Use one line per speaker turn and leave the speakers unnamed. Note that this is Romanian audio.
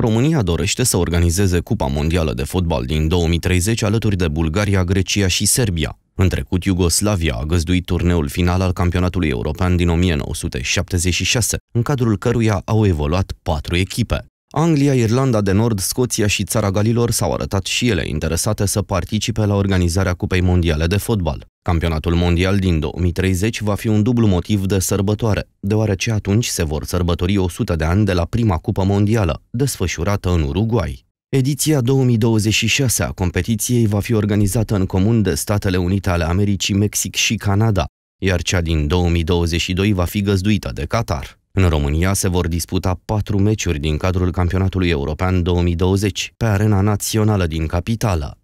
România dorește să organizeze Cupa Mondială de Fotbal din 2030 alături de Bulgaria, Grecia și Serbia. În trecut, Iugoslavia a găzduit turneul final al campionatului european din 1976, în cadrul căruia au evoluat patru echipe. Anglia, Irlanda de Nord, Scoția și Țara Galilor s-au arătat și ele interesate să participe la organizarea Cupei Mondiale de Fotbal. Campionatul mondial din 2030 va fi un dublu motiv de sărbătoare, deoarece atunci se vor sărbători 100 de ani de la prima cupă mondială, desfășurată în Uruguay. Ediția 2026 a competiției va fi organizată în comun de Statele Unite ale Americii, Mexic și Canada, iar cea din 2022 va fi găzduită de Qatar. În România se vor disputa patru meciuri din cadrul Campionatului European 2020 pe arena națională din capitală.